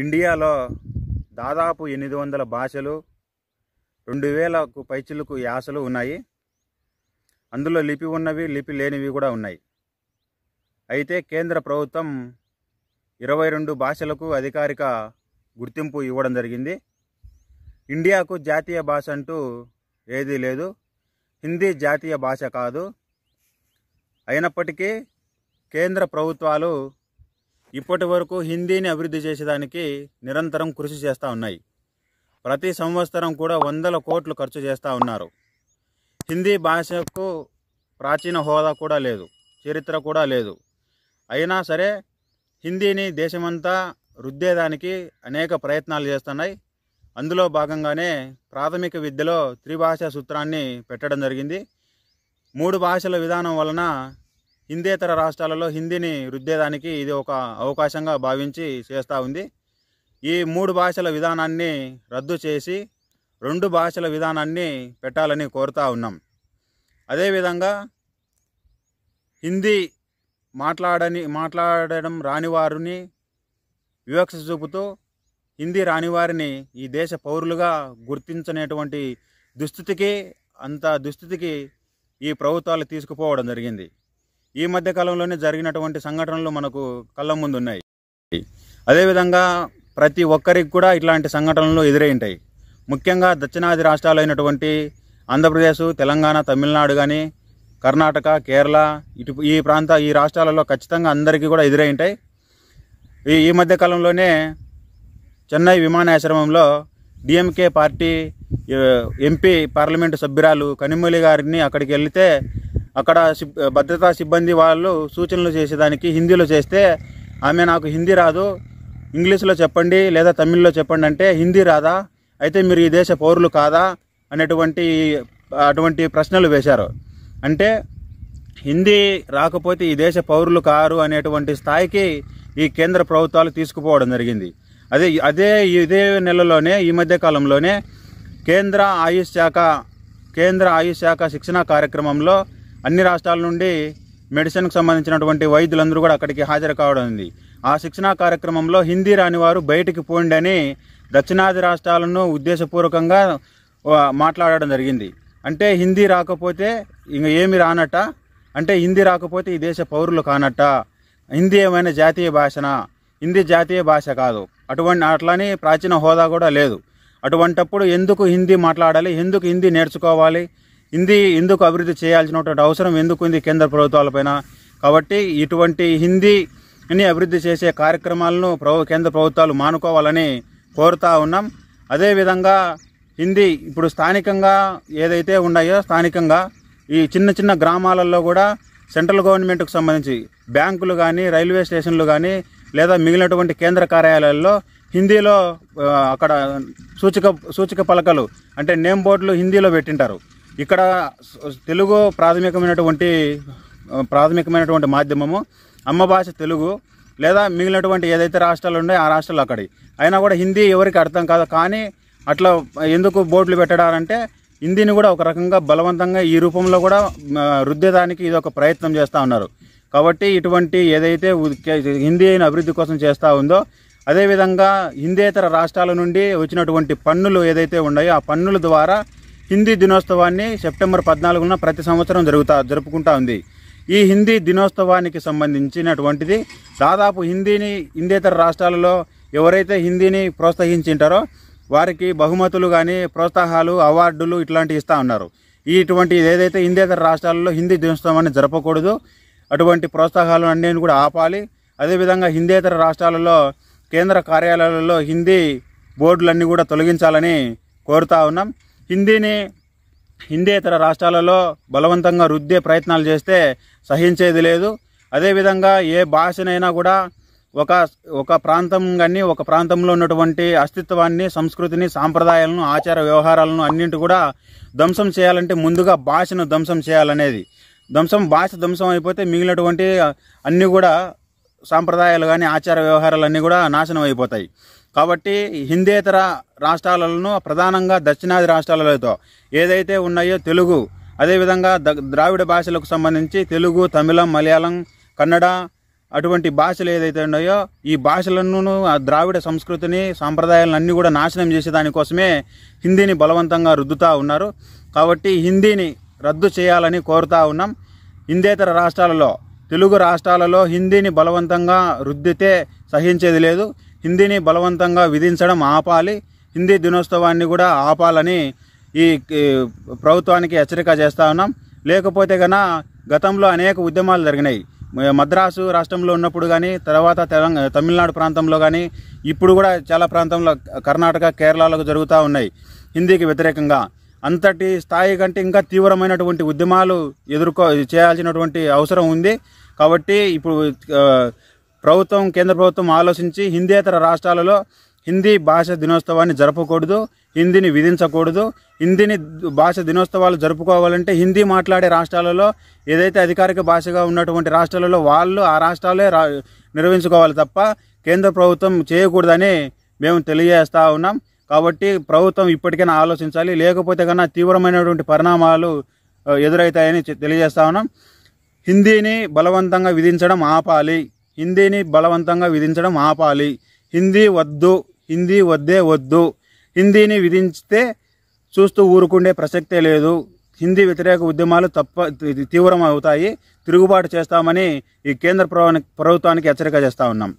ఇండియాలో దాదాపు ఎనిమిది వందల భాషలు రెండు వేలకు పైచులకు యాసలు ఉన్నాయి అందులో లిపి ఉన్నవి లిపి లేనివి కూడా ఉన్నాయి అయితే కేంద్ర ప్రభుత్వం ఇరవై రెండు భాషలకు అధికారిక గుర్తింపు ఇవ్వడం జరిగింది ఇండియాకు జాతీయ భాష అంటూ ఏదీ లేదు హిందీ జాతీయ భాష కాదు అయినప్పటికీ కేంద్ర ప్రభుత్వాలు ఇప్పటి వరకు హిందీని అభివృద్ధి చేసేదానికి నిరంతరం కృషి చేస్తూ ఉన్నాయి ప్రతి సంవత్సరం కూడా వందల కోట్లు ఖర్చు చేస్తూ ఉన్నారు హిందీ భాషకు ప్రాచీన హోదా కూడా లేదు చరిత్ర కూడా లేదు అయినా సరే హిందీని దేశమంతా రుద్దేదానికి అనేక ప్రయత్నాలు చేస్తున్నాయి అందులో భాగంగానే ప్రాథమిక విద్యలో త్రిభాషా సూత్రాన్ని పెట్టడం జరిగింది మూడు భాషల విధానం వలన హిందీతర రాష్ట్రాలలో హిందీని రుద్దేదానికి ఇది ఒక అవకాశంగా భావించి చేస్తూ ఉంది ఈ మూడు భాషల విధానాన్ని రద్దు చేసి రెండు భాషల విధానాన్ని పెట్టాలని కోరుతా ఉన్నాం అదేవిధంగా హిందీ మాట్లాడని మాట్లాడడం రాని వారిని వివక్ష చూపుతూ హిందీ రాని వారిని ఈ దేశ పౌరులుగా గుర్తించనేటువంటి దుస్థితికి అంత దుస్థితికి ఈ ప్రభుత్వాలు తీసుకుపోవడం జరిగింది ఈ మధ్య కాలంలోనే జరిగినటువంటి సంఘటనలు మనకు కళ్ళ ముందు ఉన్నాయి అదేవిధంగా ప్రతి ఒక్కరికి కూడా ఇట్లాంటి సంఘటనలు ఎదురయ్యింటాయి ముఖ్యంగా దక్షిణాది రాష్ట్రాలైనటువంటి ఆంధ్రప్రదేశ్ తెలంగాణ తమిళనాడు కానీ కర్ణాటక కేరళ ఇటు ఈ ప్రాంత ఈ రాష్ట్రాలలో ఖచ్చితంగా అందరికీ కూడా ఎదురయ్యింటాయి ఈ ఈ మధ్య కాలంలోనే చెన్నై విమానాశ్రమంలో డిఎంకే పార్టీ ఎంపీ పార్లమెంటు సభ్యురాలు కనిమూలి గారిని అక్కడికి వెళితే అక్కడ భద్రతా సిబ్బంది వాళ్ళు సూచనలు చేసేదానికి హిందీలో చేస్తే ఆమె నాకు హిందీ రాదు ఇంగ్లీష్లో చెప్పండి లేదా తమిళ్లో చెప్పండి అంటే హిందీ రాదా అయితే మీరు ఈ దేశ పౌరులు కాదా అనేటువంటి అటువంటి ప్రశ్నలు వేశారు అంటే హిందీ రాకపోతే ఈ దేశ పౌరులు కారు అనేటువంటి స్థాయికి ఈ కేంద్ర ప్రభుత్వాలు తీసుకుపోవడం జరిగింది అదే అదే ఇదే నెలలోనే ఈ మధ్య కాలంలోనే కేంద్ర ఆయుష్ శాఖ కేంద్ర ఆయుష్ శాఖ శిక్షణ కార్యక్రమంలో అన్ని రాష్ట్రాల నుండి మెడిసిన్కు సంబంధించినటువంటి వైద్యులందరూ కూడా అక్కడికి హాజరు కావడం ఉంది ఆ శిక్షణా కార్యక్రమంలో హిందీ రాని వారు బయటికి పోండి అని దక్షిణాది రాష్ట్రాలను ఉద్దేశపూర్వకంగా మాట్లాడడం జరిగింది అంటే హిందీ రాకపోతే ఇంక ఏమి రానట అంటే హిందీ రాకపోతే ఈ దేశ పౌరులు కానట్ట హిందీ ఏమైనా జాతీయ భాషనా హిందీ జాతీయ భాష కాదు అటువంటి అట్లాని ప్రాచీన హోదా కూడా లేదు అటువంటప్పుడు ఎందుకు హిందీ మాట్లాడాలి ఎందుకు హిందీ నేర్చుకోవాలి హిందీ ఎందుకు అభివృద్ధి చేయాల్సినటువంటి అవసరం ఎందుకు ఉంది కేంద్ర ప్రభుత్వాలపైన కాబట్టి ఇటువంటి హిందీని అభివృద్ధి చేసే కార్యక్రమాలను ప్రభు కేంద్ర ప్రభుత్వాలు మానుకోవాలని కోరుతా ఉన్నాం అదేవిధంగా హిందీ ఇప్పుడు స్థానికంగా ఏదైతే ఉన్నాయో స్థానికంగా ఈ చిన్న చిన్న గ్రామాలలో కూడా సెంట్రల్ గవర్నమెంట్కు సంబంధించి బ్యాంకులు కానీ రైల్వే స్టేషన్లు కానీ లేదా మిగిలినటువంటి కేంద్ర కార్యాలయాల్లో హిందీలో అక్కడ సూచిక సూచిక పలకలు అంటే నేమ్ బోర్డులు హిందీలో పెట్టింటారు ఇక్కడ తెలుగు ప్రాథమికమైనటువంటి ప్రాథమికమైనటువంటి మాధ్యమము అమ్మ భాష తెలుగు లేదా మిగిలినటువంటి ఏదైతే రాష్ట్రాలు ఉన్నాయో ఆ రాష్ట్రాలు అక్కడి అయినా కూడా హిందీ ఎవరికి అర్థం కాదు కానీ అట్లా ఎందుకు బోర్డులు పెట్టడారంటే హిందీని కూడా ఒక రకంగా బలవంతంగా ఈ రూపంలో కూడా రుద్దేదానికి ఇది ఒక ప్రయత్నం చేస్తూ ఉన్నారు కాబట్టి ఇటువంటి ఏదైతే హిందీ అయిన అభివృద్ధి కోసం చేస్తూ ఉందో అదేవిధంగా హిందేతర రాష్ట్రాల నుండి వచ్చినటువంటి పన్నులు ఏదైతే ఉన్నాయో ఆ పన్నుల ద్వారా హిందీ దినోత్సవాన్ని సెప్టెంబర్ పద్నాలుగున ప్రతి సంవత్సరం జరుగుతా జరుపుకుంటా ఉంది ఈ హిందీ దినోత్సవానికి సంబంధించినటువంటిది దాదాపు హిందీని హిందేతర రాష్ట్రాలలో ఎవరైతే హిందీని ప్రోత్సహించింటారో వారికి బహుమతులు కానీ ప్రోత్సాహాలు అవార్డులు ఇట్లాంటివి ఇస్తూ ఉన్నారు ఇటువంటి ఏదైతే హిందేతర రాష్ట్రాలలో హిందీ దినోత్సవాన్ని జరపకూడదు అటువంటి ప్రోత్సాహాలు అన్నీ కూడా ఆపాలి అదేవిధంగా హిందేతర రాష్ట్రాలలో కేంద్ర కార్యాలయాలలో హిందీ బోర్డులన్నీ కూడా తొలగించాలని కోరుతా ఉన్నాం హిందీని హిందీతర రాష్ట్రాలలో బలవంతంగా రుద్దే ప్రయత్నాలు చేస్తే సహించేది లేదు అదేవిధంగా ఏ భాషనైనా కూడా ఒక ఒక ప్రాంతం కానీ ఒక ప్రాంతంలో ఉన్నటువంటి అస్తిత్వాన్ని సంస్కృతిని సాంప్రదాయాలను ఆచార వ్యవహారాలను అన్నింటి కూడా ధ్వంసం చేయాలంటే ముందుగా భాషను ధ్వంసం చేయాలనేది ధ్వంసం భాష ధ్వంసం అయిపోతే మిగిలినటువంటి అన్నీ కూడా సాంప్రదాయాలు కానీ ఆచార వ్యవహారాలు అన్నీ కూడా నాశనం అయిపోతాయి కాబట్టి హిందేతర రాష్ట్రాలను ప్రధానంగా దక్షిణాది రాష్ట్రాలతో ఏదైతే ఉన్నాయో తెలుగు అదేవిధంగా ద్రావిడ భాషలకు సంబంధించి తెలుగు తమిళం మలయాళం కన్నడ అటువంటి భాషలు ఏదైతే ఉన్నాయో ఈ భాషలను ఆ ద్రావిడ సంస్కృతిని సాంప్రదాయాలను అన్నీ కూడా నాశనం చేసే దానికోసమే హిందీని బలవంతంగా రుద్దుతూ ఉన్నారు కాబట్టి హిందీని రద్దు చేయాలని కోరుతూ ఉన్నాం హిందేతర రాష్ట్రాలలో తెలుగు రాష్ట్రాలలో హిందీని బలవంతంగా రుద్దితే సహించేది లేదు హిందీని బలవంతంగా విధించడం ఆపాలి హిందీ దినోత్సవాన్ని కూడా ఆపాలని ఈ ప్రభుత్వానికి హెచ్చరిక చేస్తూ ఉన్నాం లేకపోతే గన గతంలో అనేక ఉద్యమాలు జరిగినాయి మద్రాసు రాష్ట్రంలో ఉన్నప్పుడు కానీ తర్వాత తెలంగా తమిళనాడు ప్రాంతంలో కానీ ఇప్పుడు కూడా చాలా ప్రాంతంలో కర్ణాటక కేరళలకు జరుగుతూ ఉన్నాయి హిందీకి వ్యతిరేకంగా అంతటి స్థాయి కంటే ఇంకా తీవ్రమైనటువంటి ఉద్యమాలు ఎదుర్కో చేయాల్సినటువంటి అవసరం ఉంది కాబట్టి ఇప్పుడు ప్రభుత్వం కేంద్ర ప్రభుత్వం ఆలోచించి హిందీతర రాష్ట్రాలలో హిందీ భాష దినోత్సవాన్ని జరపకూడదు హిందీని విధించకూడదు హిందీని భాష దినోత్సవాలు జరుపుకోవాలంటే హిందీ మాట్లాడే రాష్ట్రాలలో ఏదైతే అధికారిక భాషగా ఉన్నటువంటి రాష్ట్రాలలో వాళ్ళు ఆ రాష్ట్రాలే రా నిర్వహించుకోవాలి తప్ప కేంద్ర ప్రభుత్వం చేయకూడదని మేము తెలియజేస్తూ ఉన్నాం కాబట్టి ప్రభుత్వం ఇప్పటికైనా ఆలోచించాలి లేకపోతే కన్నా తీవ్రమైనటువంటి పరిణామాలు ఎదురవుతాయని తెలియజేస్తా ఉన్నాం హిందీని బలవంతంగా విధించడం ఆపాలి హిందీని బలవంతంగా విధించడం ఆపాలి హిందీ వద్దు హిందీ వద్దే వద్దు హిందీని విధించితే చూస్తూ ఊరుకుండే ప్రసక్తే లేదు హిందీ వ్యతిరేక ఉద్యమాలు తప్ప తీవ్రం అవుతాయి తిరుగుబాటు చేస్తామని ఈ కేంద్ర ప్రభుత్వానికి హెచ్చరిక చేస్తా ఉన్నాం